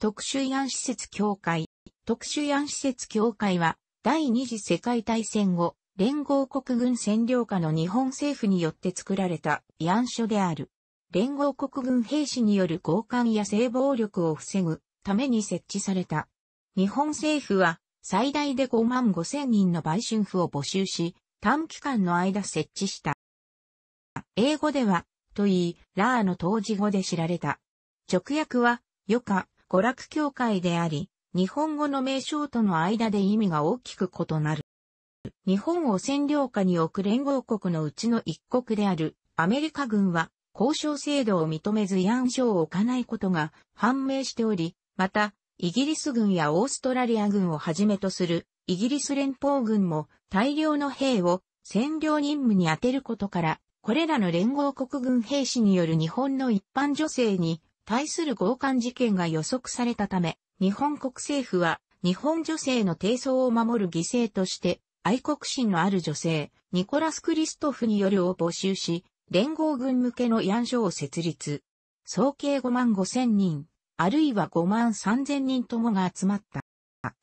特殊慰安施設協会。特殊慰安施設協会は、第二次世界大戦後、連合国軍占領下の日本政府によって作られた慰安所である。連合国軍兵士による強姦や性暴力を防ぐために設置された。日本政府は最大で5万5千人の売春婦を募集し、短期間の間設置した。英語では、と言い、ラーの当時語で知られた。直訳は、余暇、娯楽協会であり、日本語の名称との間で意味が大きく異なる。日本を占領下に置く連合国のうちの一国であるアメリカ軍は交渉制度を認めず慰安所を置かないことが判明しており、また、イギリス軍やオーストラリア軍をはじめとするイギリス連邦軍も大量の兵を占領任務に充てることから、これらの連合国軍兵士による日本の一般女性に対する強姦事件が予測されたため、日本国政府は日本女性の低層を守る犠牲として、愛国心のある女性、ニコラス・クリストフによるを募集し、連合軍向けの慰安所を設立。総計5万5千人、あるいは5万3千人ともが集まった。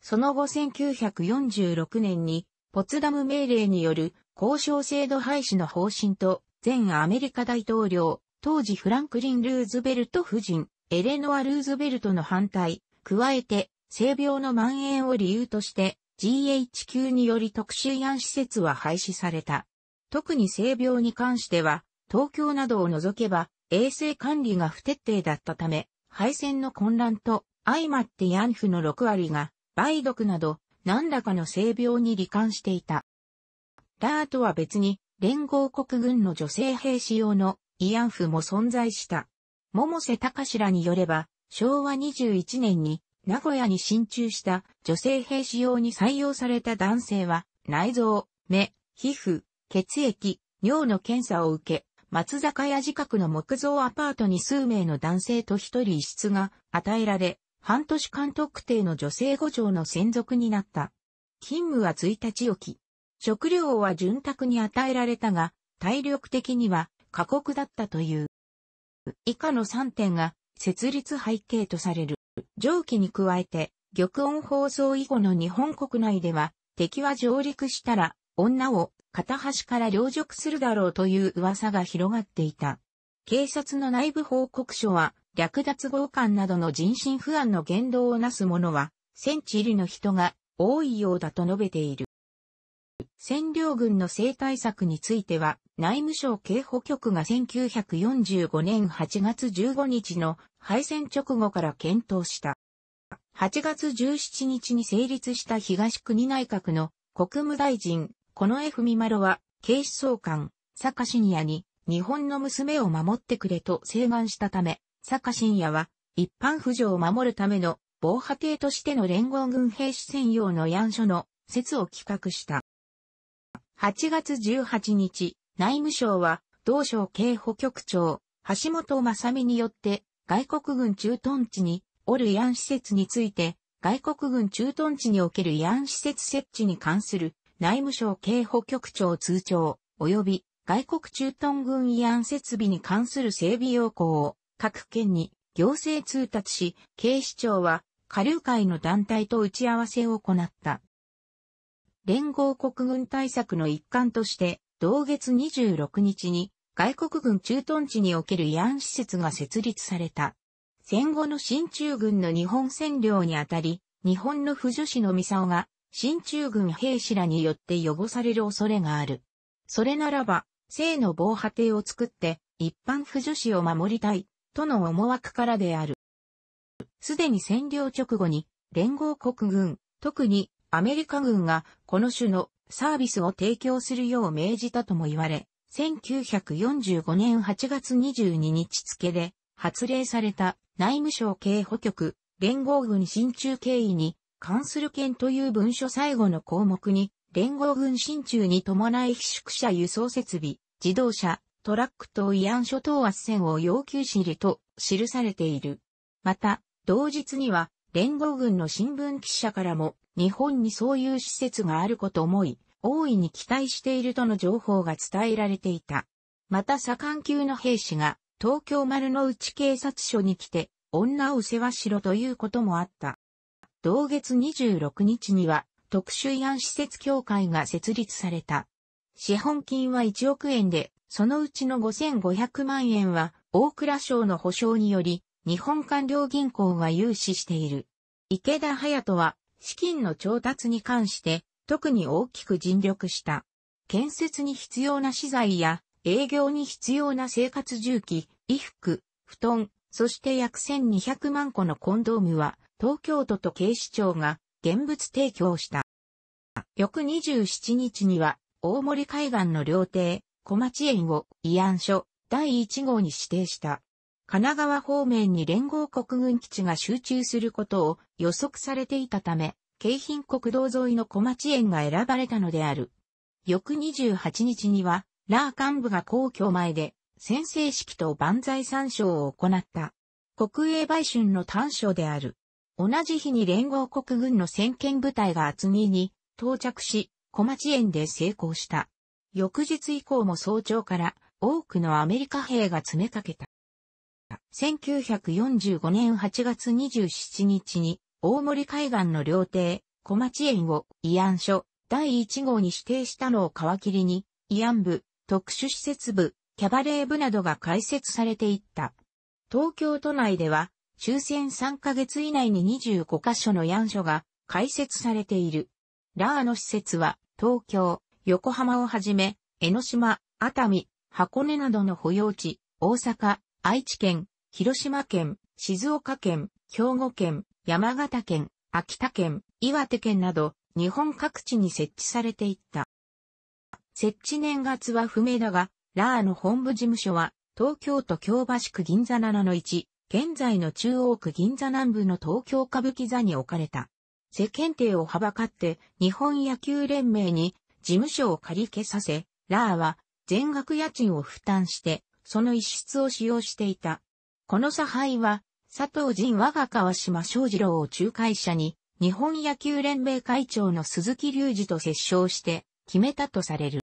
その後1946年に、ポツダム命令による交渉制度廃止の方針と、前アメリカ大統領、当時フランクリン・ルーズベルト夫人、エレノア・ルーズベルトの反対、加えて、性病の蔓延を理由として、GHQ により特殊慰安施設は廃止された。特に性病に関しては、東京などを除けば、衛生管理が不徹底だったため、敗線の混乱と相まって慰安婦の6割が、梅毒など、何らかの性病に罹患していた。ラーとは別に、連合国軍の女性兵士用の慰安婦も存在した。百瀬隆らによれば、昭和21年に名古屋に進駐した女性兵士用に採用された男性は、内臓、目、皮膚、血液、尿の検査を受け、松坂屋自宅の木造アパートに数名の男性と一人一室が与えられ、半年間特定の女性五条の専属になった。勤務は1日置き。食料は潤沢に与えられたが、体力的には過酷だったという。以下の3点が設立背景とされる。上記に加えて、玉音放送以後の日本国内では、敵は上陸したら、女を片端から領辱するだろうという噂が広がっていた。警察の内部報告書は、略奪強姦などの人心不安の言動をなす者は、戦地入りの人が多いようだと述べている。占領軍の生態策については、内務省警保局が1945年8月15日の敗戦直後から検討した。8月17日に成立した東国内閣の国務大臣、この F ミマは、警視総監、坂信也に、日本の娘を守ってくれと請願したため、坂信也は、一般婦女を守るための防波堤としての連合軍兵士専用のヤン所の説を企画した。8月18日、内務省は、同省警保局長、橋本正美によって、外国軍駐屯地に、おる慰安施設について、外国軍駐屯地における慰安施設設置に関する、内務省警保局長通帳、及び、外国駐屯軍慰安設備に関する整備要項を、各県に、行政通達し、警視庁は、下流会の団体と打ち合わせを行った。連合国軍対策の一環として、同月26日に外国軍駐屯地における慰安施設が設立された。戦後の新中軍の日本占領にあたり、日本の婦女子のミサオが新中軍兵士らによって汚される恐れがある。それならば、性の防波堤を作って一般婦女子を守りたい、との思惑からである。すでに占領直後に、連合国軍、特にアメリカ軍がこの種のサービスを提供するよう命じたとも言われ、1945年8月22日付で発令された内務省警保局連合軍進駐経緯に関する件という文書最後の項目に連合軍進駐に伴い非宿舎輸送設備、自動車、トラック等慰安諸等圧線を要求しりと記されている。また、同日には連合軍の新聞記者からも、日本にそういう施設があること思い、大いに期待しているとの情報が伝えられていた。また左官級の兵士が、東京丸の内警察署に来て、女を世話しろということもあった。同月26日には、特殊慰安施設協会が設立された。資本金は1億円で、そのうちの5500万円は、大蔵省の保証により、日本官僚銀行が融資している。池田隼人は資金の調達に関して特に大きく尽力した。建設に必要な資材や営業に必要な生活重機、衣服、布団、そして約1200万個のコンドームは東京都と警視庁が現物提供した。翌27日には大森海岸の料亭、小町園を慰安所第1号に指定した。神奈川方面に連合国軍基地が集中することを予測されていたため、京浜国道沿いの小町園が選ばれたのである。翌28日には、ラー幹部が皇居前で、宣誓式と万歳参照を行った。国営売春の短所である。同じ日に連合国軍の先見部隊が厚木に到着し、小町園で成功した。翌日以降も早朝から多くのアメリカ兵が詰めかけた。1945年8月27日に、大森海岸の料亭、小町園を慰安所第1号に指定したのを皮切りに、慰安部、特殊施設部、キャバレー部などが開設されていった。東京都内では、抽選3ヶ月以内に25箇所の慰安所が開設されている。ラーの施設は、東京、横浜をはじめ、江ノ島、熱海、箱根などの保養地、大阪、愛知県、広島県、静岡県、兵庫県、山形県、秋田県、岩手県など、日本各地に設置されていった。設置年月は不明だが、ラーの本部事務所は、東京都京橋区銀座7の1、現在の中央区銀座南部の東京歌舞伎座に置かれた。世間体をはばかって日本野球連盟に事務所を借り消させ、ラーは全額家賃を負担してその一室を使用していた。この差配は、佐藤仁我が川島昌二郎を仲介者に、日本野球連盟会長の鈴木隆二と折衝して決めたとされる。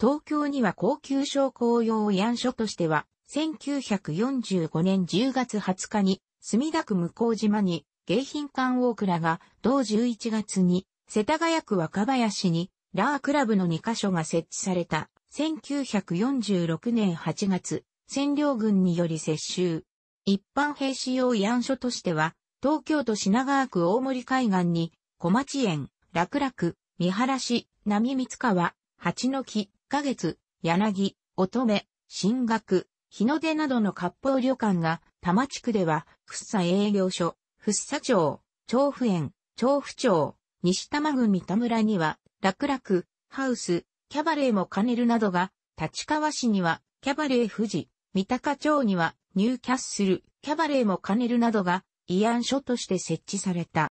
東京には高級商工用慰安所としては、1945年10月20日に、墨田区向島に、迎賓館大倉が、同11月に、世田谷区若林に、ラークラブの2カ所が設置された。1946年8月、占領軍により接収。一般兵士用慰安所としては、東京都品川区大森海岸に、小町園、楽楽、三原市、波三川、八の木、花月、柳、乙女、新学、日の出などの割烹旅館が、多摩地区では、福生営業所、福生町、調布園、調布町、西多摩郡三田村には、楽楽、ハウス、キャバレーも兼ねるなどが、立川市には、キャバレー富士、三鷹町には、ニューキャッスル、キャバレーも兼ねるなどが、慰安所として設置された。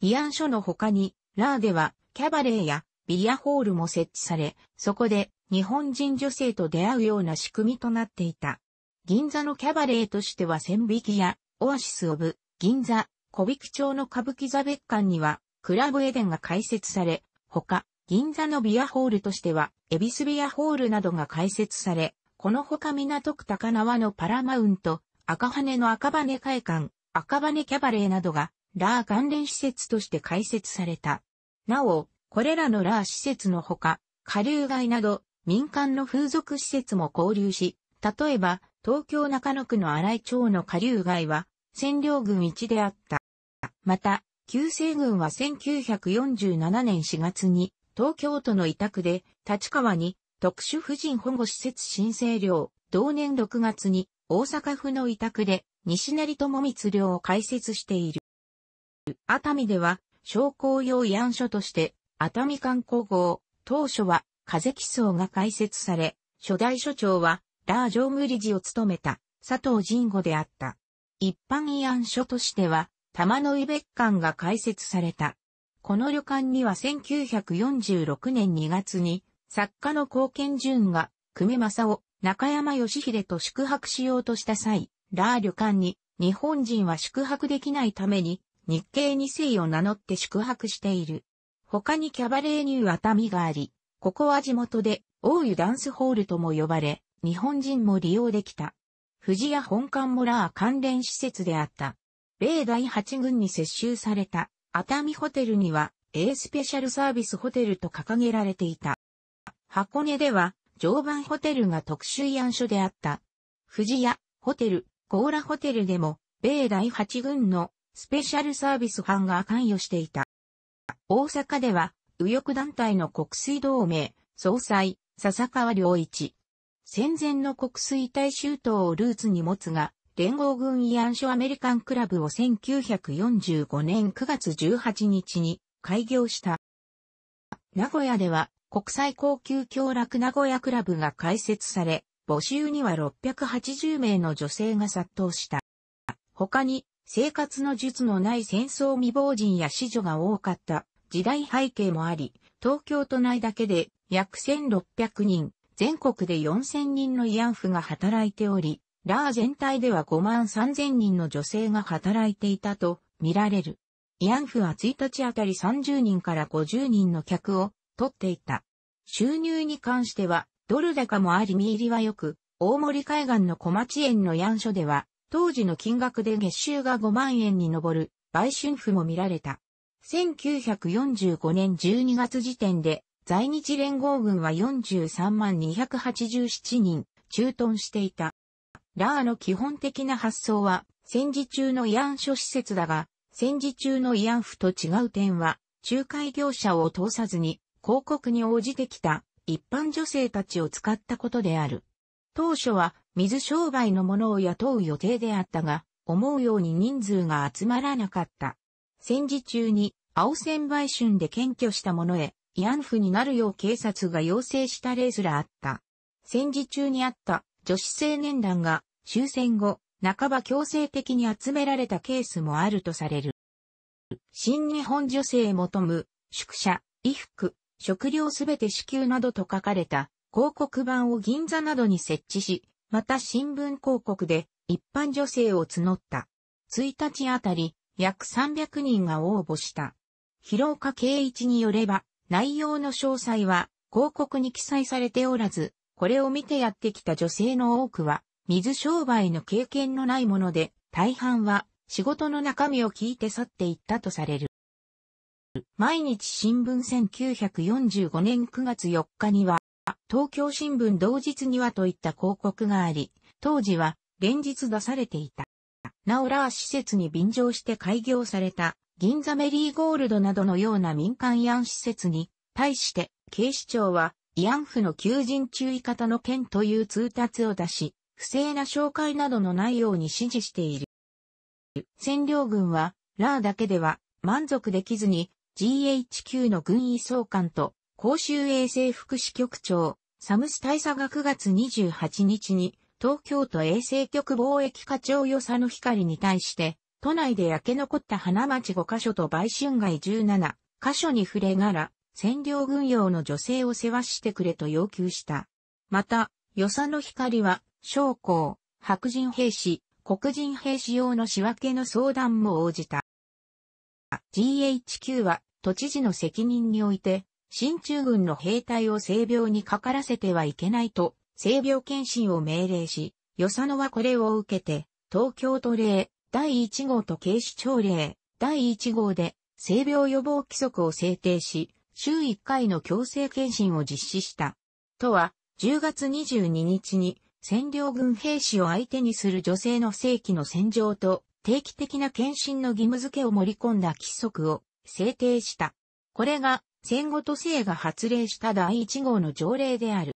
慰安所の他に、ラーでは、キャバレーや、ビアホールも設置され、そこで、日本人女性と出会うような仕組みとなっていた。銀座のキャバレーとしては千きや、オアシスオブ、銀座、小引町の歌舞伎座別館には、クラブエデンが開設され、他、銀座のビアホールとしては、エビスビアホールなどが開設され、このほか港区高輪のパラマウント、赤羽の赤羽会館、赤羽キャバレーなどが、ラー関連施設として開設された。なお、これらのラー施設のほか、下流街など、民間の風俗施設も交流し、例えば、東京中野区の荒井町の下流街は、占領軍一であった。また、旧西軍は1947年4月に、東京都の委託で、立川に特殊婦人保護施設申請料、同年6月に大阪府の委託で西成智光寮を開設している。熱海では商工用慰安所として熱海観光号、当初は風木層が開設され、初代所長はラー常務理事を務めた佐藤仁吾であった。一般慰安所としては玉の井別館が開設された。この旅館には1946年2月に、作家の貢献順が、久米正夫、中山義秀と宿泊しようとした際、ラー旅館に、日本人は宿泊できないために、日系二世を名乗って宿泊している。他にキャバレーニュー熱海があり、ここは地元で、大湯ダンスホールとも呼ばれ、日本人も利用できた。富士屋本館もラー関連施設であった。米第8軍に接収された熱海ホテルには A スペシャルサービスホテルと掲げられていた。箱根では常磐ホテルが特殊慰安所であった。富士屋、ホテル、ゴーラホテルでも、米第8軍のスペシャルサービス班が関与していた。大阪では、右翼団体の国水同盟、総裁、笹川良一。戦前の国水大衆党をルーツに持つが、連合軍慰安所アメリカンクラブを1945年9月18日に開業した。名古屋では国際高級協楽名古屋クラブが開設され、募集には680名の女性が殺到した。他に生活の術のない戦争未亡人や死女が多かった時代背景もあり、東京都内だけで約1600人、全国で4000人の慰安婦が働いており、ラー全体では5万3000人の女性が働いていたと見られる。慰安婦は1日あたり30人から50人の客を取っていた。収入に関してはドル高もあり見入りは良く、大森海岸の小町園のヤン所では、当時の金額で月収が5万円に上る売春婦も見られた。1945年12月時点で、在日連合軍は43万287人、駐屯していた。ラーの基本的な発想は、戦時中の慰安所施設だが、戦時中の慰安婦と違う点は、仲介業者を通さずに、広告に応じてきた一般女性たちを使ったことである。当初は水商売の者を雇う予定であったが、思うように人数が集まらなかった。戦時中に青千売春で検挙した者へ、慰安婦になるよう警察が要請した例すらあった。戦時中にあった女子青年団が終戦後、半ば強制的に集められたケースもあるとされる。新日本女性求む、宿舎、衣服、食料すべて支給などと書かれた広告版を銀座などに設置し、また新聞広告で一般女性を募った。1日あたり約300人が応募した。広岡圭一によれば、内容の詳細は広告に記載されておらず、これを見てやってきた女性の多くは、水商売の経験のないもので、大半は仕事の中身を聞いて去っていったとされる。毎日新聞1945年9月4日には、東京新聞同日にはといった広告があり、当時は連日出されていた。なおら施設に便乗して開業された銀座メリーゴールドなどのような民間やん施設に対して警視庁は慰安婦の求人注意方の件という通達を出し、不正な紹介などのないように指示している。占領軍は、ラーだけでは満足できずに、GHQ の軍医総監と公衆衛生福祉局長、サムス大佐が9月28日に、東京都衛生局貿易課長与謝野光に対して、都内で焼け残った花街5カ所と売春街17カ所に触れがら、占領軍用の女性を世話してくれと要求した。また、与謝野光は、将校、白人兵士、黒人兵士用の仕分けの相談も応じた。GHQ は、都知事の責任において、新中軍の兵隊を性病にかからせてはいけないと、性病検診を命令し、与謝野はこれを受けて、東京都令、第1号と警視庁令、第1号で、性病予防規則を制定し、週1回の強制検診を実施した。とは、10月22日に、占領軍兵士を相手にする女性の正規の戦場と、定期的な検診の義務付けを盛り込んだ規則を制定した。これが、戦後都政が発令した第1号の条例である。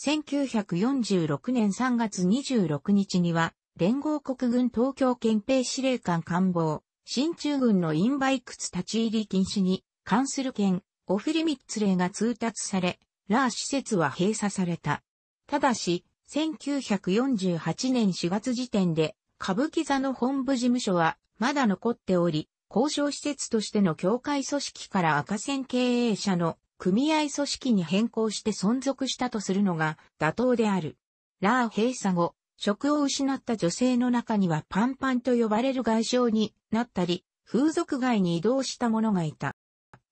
1946年3月26日には、連合国軍東京憲兵司令官官房、新中軍のインバイクツ立ち入り禁止に関する件、オフリミッツ令が通達され、ラー施設は閉鎖された。ただし、1948年4月時点で、歌舞伎座の本部事務所は、まだ残っており、交渉施設としての協会組織から赤線経営者の組合組織に変更して存続したとするのが妥当である。ラー閉鎖後、職を失った女性の中にはパンパンと呼ばれる外傷になったり、風俗街に移動した者がいた。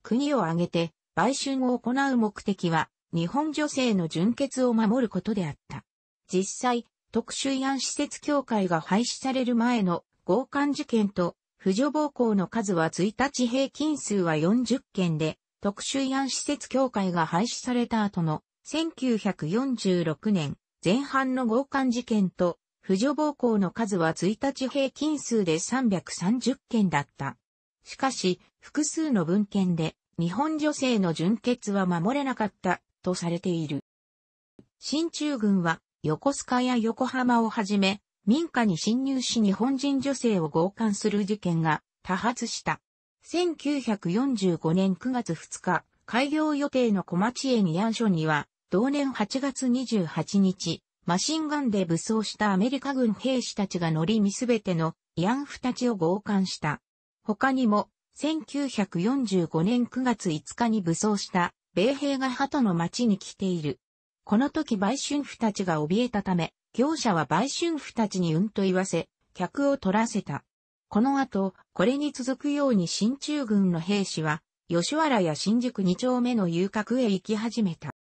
国を挙げて売春を行う目的は日本女性の純潔を守ることであった。実際、特殊慰安施設協会が廃止される前の強姦事件と婦女暴行の数は1日平均数は40件で、特殊慰安施設協会が廃止された後の1946年前半の強姦事件と婦女暴行の数は1日平均数で330件だった。しかし、複数の文献で、日本女性の純血は守れなかった、とされている。進駐軍は、横須賀や横浜をはじめ、民家に侵入し日本人女性を強姦する事件が多発した。1945年9月2日、開業予定の小町へ慰安所には、同年8月28日、マシンガンで武装したアメリカ軍兵士たちが乗り見すべての慰安婦たちを強姦した。他にも、1945年9月5日に武装した米兵が鳩の町に来ている。この時売春婦たちが怯えたため、業者は売春婦たちにうんと言わせ、客を取らせた。この後、これに続くように新中軍の兵士は、吉原や新宿2丁目の遊郭へ行き始めた。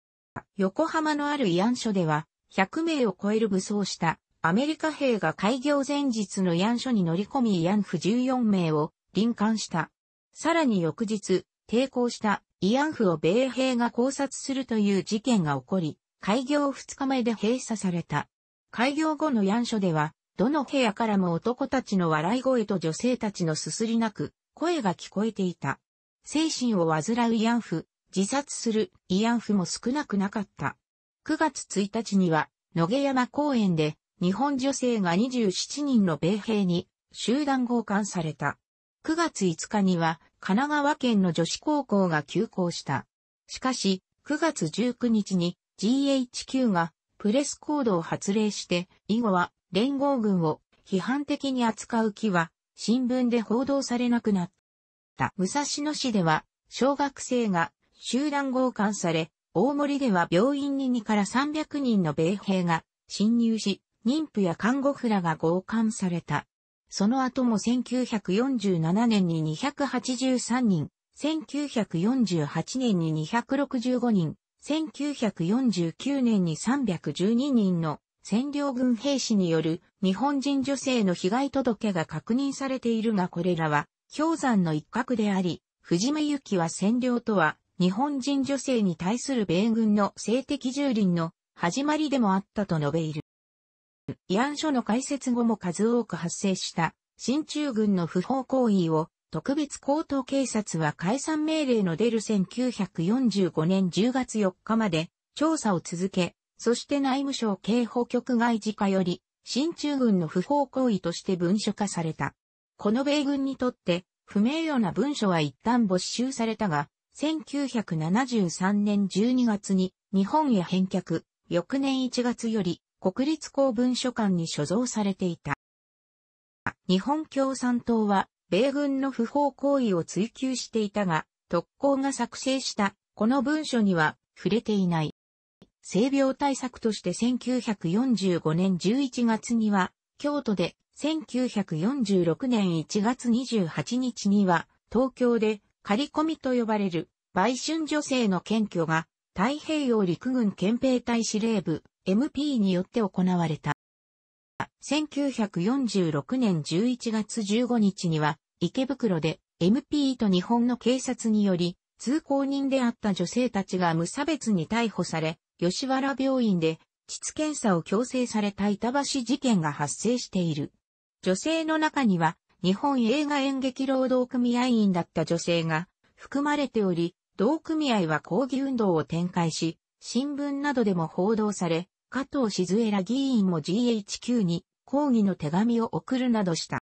横浜のある慰安所では、100名を超える武装したアメリカ兵が開業前日の慰安所に乗り込み慰安婦14名を臨艦した。さらに翌日、抵抗した慰安婦を米兵が考察するという事件が起こり、開業2日前で閉鎖された。開業後のヤン所では、どの部屋からも男たちの笑い声と女性たちのすすり泣く声が聞こえていた。精神を患う慰安婦、自殺する慰安婦も少なくなかった。9月1日には、野毛山公園で、日本女性が27人の米兵に集団強姦された。9月5日には神奈川県の女子高校が休校した。しかし、9月19日に GHQ がプレスコードを発令して、以後は連合軍を批判的に扱う気は新聞で報道されなくなった。武蔵野市では小学生が集団強姦され、大森では病院に2から300人の米兵が侵入し、妊婦や看護婦らが強姦された。その後も1947年に283人、1948年に265人、1949年に312人の占領軍兵士による日本人女性の被害届が確認されているがこれらは氷山の一角であり、藤目由紀は占領とは日本人女性に対する米軍の性的蹂躙の始まりでもあったと述べいる。慰安所の開設後も数多く発生した進駐軍の不法行為を特別高等警察は解散命令の出る1945年10月4日まで調査を続け、そして内務省警報局外事課より進駐軍の不法行為として文書化された。この米軍にとって不名誉な文書は一旦没収されたが、1973年12月に日本へ返却、翌年1月より国立公文書館に所蔵されていた。日本共産党は、米軍の不法行為を追求していたが、特攻が作成したこの文書には触れていない。性病対策として1945年11月には、京都で、1946年1月28日には、東京で、仮込みと呼ばれる、売春女性の検挙が、太平洋陸軍憲兵隊司令部、MP によって行われた。1946年11月15日には、池袋で MP と日本の警察により、通行人であった女性たちが無差別に逮捕され、吉原病院で、膣検査を強制された板橋事件が発生している。女性の中には、日本映画演劇労働組合員だった女性が含まれており、同組合は抗議運動を展開し、新聞などでも報道され、加藤静江ら議員も GHQ に抗議の手紙を送るなどした。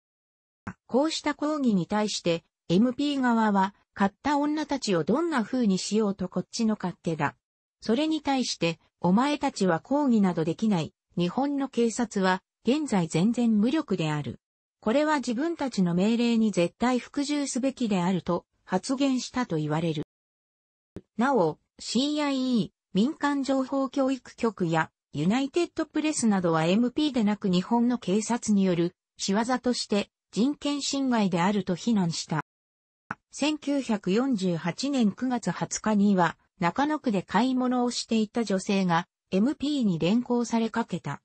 こうした抗議に対して MP 側は買った女たちをどんな風にしようとこっちの勝手だ。それに対してお前たちは抗議などできない。日本の警察は現在全然無力である。これは自分たちの命令に絶対服従すべきであると発言したと言われる。なお、CIE、民間情報教育局やユナイテッドプレスなどは MP でなく日本の警察による仕業として人権侵害であると非難した。1948年9月20日には中野区で買い物をしていた女性が MP に連行されかけた。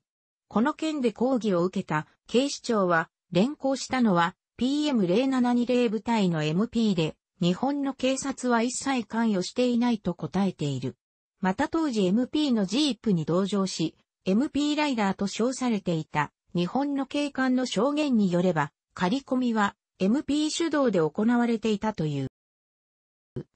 この件で抗議を受けた警視庁は連行したのは PM0720 部隊の MP で日本の警察は一切関与していないと答えている。また当時 MP のジープに同乗し、MP ライダーと称されていた日本の警官の証言によれば、刈り込みは MP 主導で行われていたという。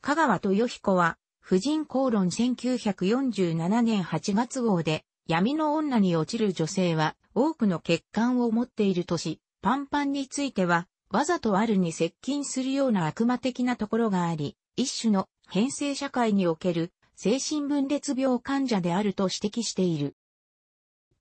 香川豊彦は、婦人公論1947年8月号で、闇の女に落ちる女性は多くの欠陥を持っているとし、パンパンについては、わざとあるに接近するような悪魔的なところがあり、一種の編成社会における精神分裂病患者であると指摘している。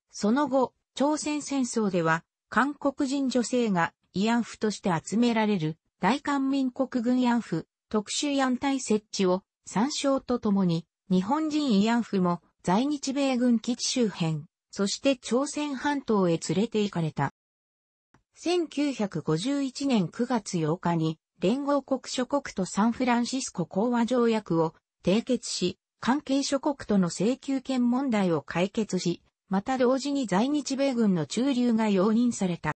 その後、朝鮮戦争では、韓国人女性が慰安婦として集められる大韓民国軍慰安婦特殊慰安隊設置を参照とともに、日本人慰安婦も在日米軍基地周辺、そして朝鮮半島へ連れて行かれた。1951年9月8日に連合国諸国とサンフランシスコ講和条約を締結し、関係諸国との請求権問題を解決し、また同時に在日米軍の駐留が容認された。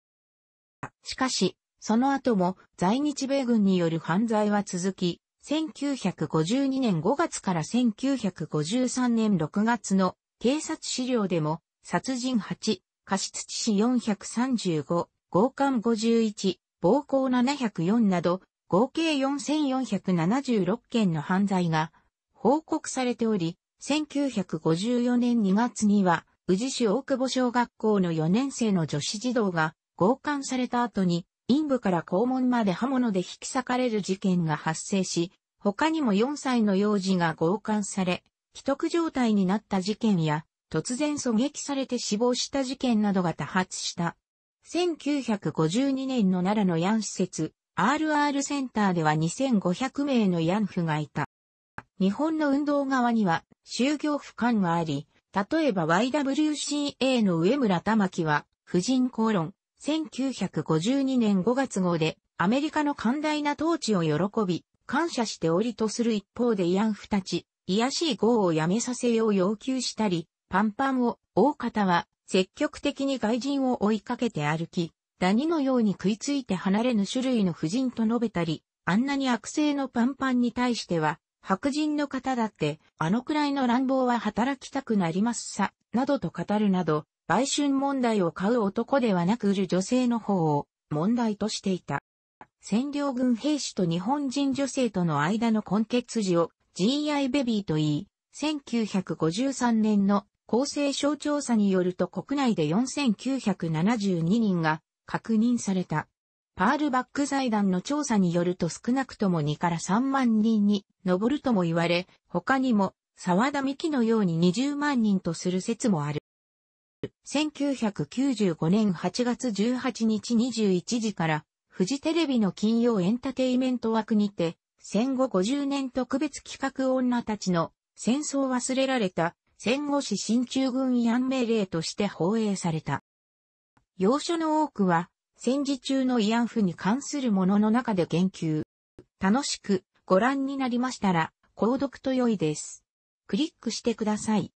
しかし、その後も在日米軍による犯罪は続き、1952年5月から1953年6月の警察資料でも、殺人8、過失致死435、強姦51、暴行704など、合計4476件の犯罪が報告されており、1954年2月には、宇治市大久保小学校の4年生の女子児童が強姦された後に、陰部から肛門まで刃物で引き裂かれる事件が発生し、他にも4歳の幼児が強姦され、既得状態になった事件や、突然狙撃されて死亡した事件などが多発した。1952年の奈良のヤン施設、RR センターでは2500名のヤンフがいた。日本の運動側には、就業不慣はあり、例えば YWCA の上村玉木は、婦人公論、1952年5月号で、アメリカの寛大な統治を喜び、感謝しておりとする一方で慰安婦たち、癒しい号をやめさせよう要求したり、パンパンを、大方は、積極的に外人を追いかけて歩き、ダニのように食いついて離れぬ種類の婦人と述べたり、あんなに悪性のパンパンに対しては、白人の方だって、あのくらいの乱暴は働きたくなりますさ、などと語るなど、売春問題を買う男ではなく売る女性の方を問題としていた。占領軍兵士と日本人女性との間の根血児を GI ベビーと言い、1953年の厚生省調査によると国内で4972人が確認された。パールバック財団の調査によると少なくとも2から3万人に上るとも言われ、他にも沢田美希のように20万人とする説もある。1995年8月18日21時からフジテレビの金曜エンタテイメント枠にて、戦後50年特別企画女たちの戦争忘れられた戦後史進駐軍慰安命令として放映された。要所の多くは戦時中の慰安婦に関するものの中で言及。楽しくご覧になりましたら、購読と良いです。クリックしてください。